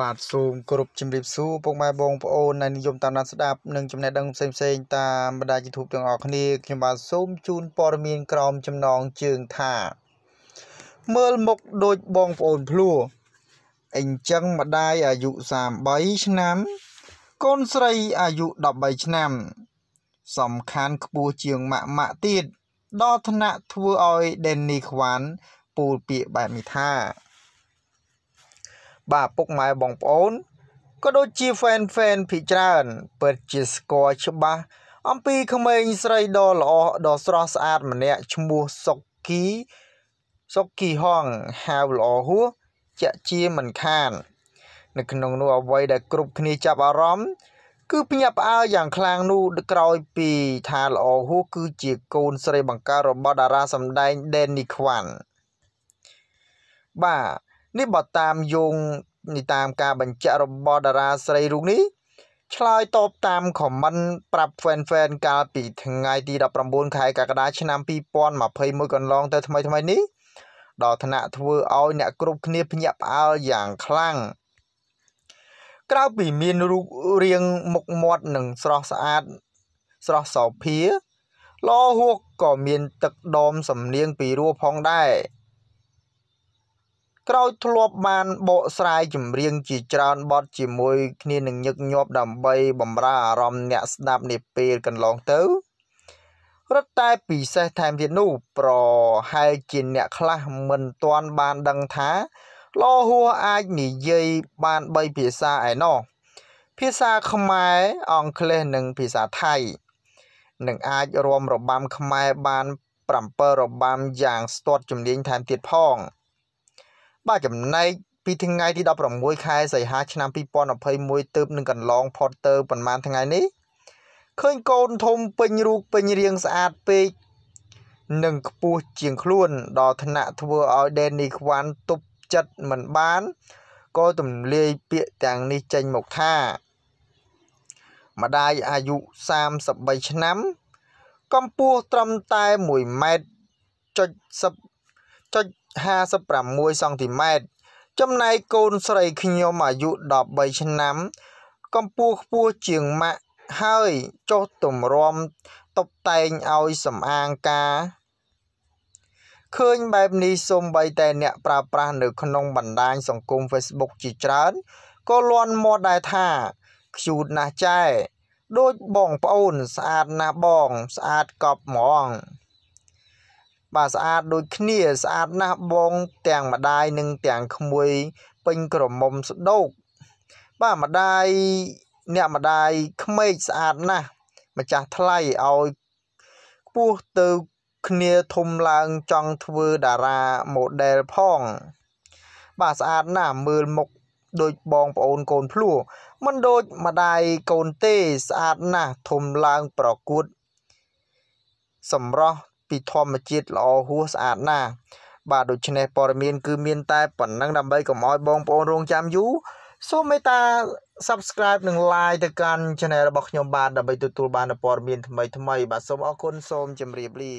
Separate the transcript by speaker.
Speaker 1: បាទសូមគោរពជំរាបសួរពុកម៉ែបងប្អូនដែលនិយមតាមដានស្ដាប់និងចំណេះដឹងផ្សេងៗតាមបណ្ដាញ YouTube ទាំងអស់គ្នាខ្ញុំបាទសូមជូនព័ត៌មានក្រមចំណងជើងថាមើលមុខដូចបងប្អូនភ្លួអញ្ចឹងម្ដាយអាយុ33ឆ្នាំ កូនស្រីអាយុ13ឆ្នាំ សំខាន់ខ្ពស់ជាងម៉ាក់ម៉ាក់ទៀតដល់ថ្នាក់ធ្វើឲ្យ Danny Kwan ពូលពាកបែបនេះថាបាទពុកម៉ែបងប្អូនក៏ដូចជា fan fan ភិច្រើនពិតជាស្គាល់ច្បាស់អំពីក្មេងស្រីដ៏ល្អដ៏ស្រស់ស្អាតម្នាក់ឈ្មោះសុកគីសុកគីហងហៅល្អហួសជាក់ជាមិនខាន នៅក្នុងនោះអ្វីដែលគ្រប់គ្នាចាប់អារម្មណ៍គឺភ្ញាក់ផ្អើលយ៉ាងខ្លាំងនោះក្រោយពីថាល្អហួសគឺជាកូនស្រីបង្ការរបស់តារាសម្ដែង Danny Kwan បាទនេះបើតាមយោងនេះតាមការបញ្ជាក់របស់តារាស្រីរូបនេះឆ្លើយតបតាមខមមិនប្រាប់ fan fan កាលពីថ្ងៃទី19ខែកក្កដាឆ្នាំ2021កន្លងទៅថ្មីថ្មីនេះដល់ថ្នាក់ធ្វើឲ្យអ្នកគ្រប់គ្នាភ្ញាក់ផ្អើលយ៉ាងខ្លាំងក្រៅពីមានរូបរាងមុខមាត់និងស្រស់ស្អាតស្រស់សោភាលោហួកក៏មានទឹកដមសំនៀងពីរោះផងដែរក្រោយធ្លាប់បានបកស្រាយចម្រៀងជាច្រើនបទជាមួយ គ្នានឹងញឹកញាប់ដើម្បីបំរើអារម្មណ៍អ្នកស្ដាប់នាពេលកន្លងទៅរត់តែពិសេសថែមទៀតនោះ ប្រហែលជាអ្នកខ្លះមិនទាន់បានដឹងថាលោហួរអាចនិយាយបាន3ភាសាឯណោះភាសាខ្មែរអង់គ្លេសនិងភាសាថៃនឹងអាចរួមរបាំខ្មែរបាន7របាំយ៉ាងស្ទាត់ជំនាញថែមទៀតផង។បាទចំណែកពីថ្ងៃទី16ខែសីហាឆ្នាំ2021ទើបនឹងកន្លងផុតទៅប្រហែលថ្ងៃនេះឃើញកូនធំពេញរូបពេញរាងស្អាតពេកនិងខ្ពស់ជាងខ្លួន ដល់ថ្នាក់ធ្វើឲ្យ Danny Kwan ទប់ចិត្តមិនបានក៏ទម្លាយពាក្យទាំងនេះចេញមកថាម្ដាយអាយុ33ឆ្នាំកម្ពស់ត្រឹមតែ1ម៉ែត្រចុច10ចុច56សង់ទីម៉ែត្រចំណែកកូនស្រីខ្ញុំអាយុ13ឆ្នាំកម្ពស់ខ្ពស់ជាងម៉ាក់ហើយចុះទម្រាំតុបតែងឲ្យសំអាងការឃើញបែបនេះសូម្បីតែអ្នកប្រើប្រាស់នៅក្នុងបណ្ដាញសង្គម Facebook ជាច្រើនក៏លន់មាត់ដែរថា ខ្ជូតណាស់ចែដូចបងប្អូនស្អាតណាស់បងស្អាតកប់ហ្មងបាទស្អាតដូចគ្នាស្អាតណាស់បងទាំងម្ដាយនិងទាំងក្មួយ ពេញក្រមុំស្ដោកបាទម្ដាយអ្នកម្ដាយក្មេកស្អាតណាស់ម្ចាស់ថ្លៃឲ្យខ្ពស់ទៅគ្នាធំឡើងចង់ធ្វើតារាម៉ូដែលផង បាទស្អាតណាស់មើលមុខដូចបងប្អូនកូនភ្លួមិនដូចម្ដាយកូនទេស្អាតណាស់ធំឡើងប្រកួត សម្រស់ពីធម្មជាតិល្អហួសស្អាតណាស់បាទដូច្នេះព័ត៌មានគឺ មាន តែប៉ុណ្ណឹងដើម្បីកុំឲ្យបងប្អូនរងចាំយូរសូមមេត្តា subscribe និង like ទៅកាន់ channel របស់ខ្ញុំបាទដើម្បីទទួលបានព័ត៌មានថ្មីៗបាទសូមអរគុណសូមជម្រាបលា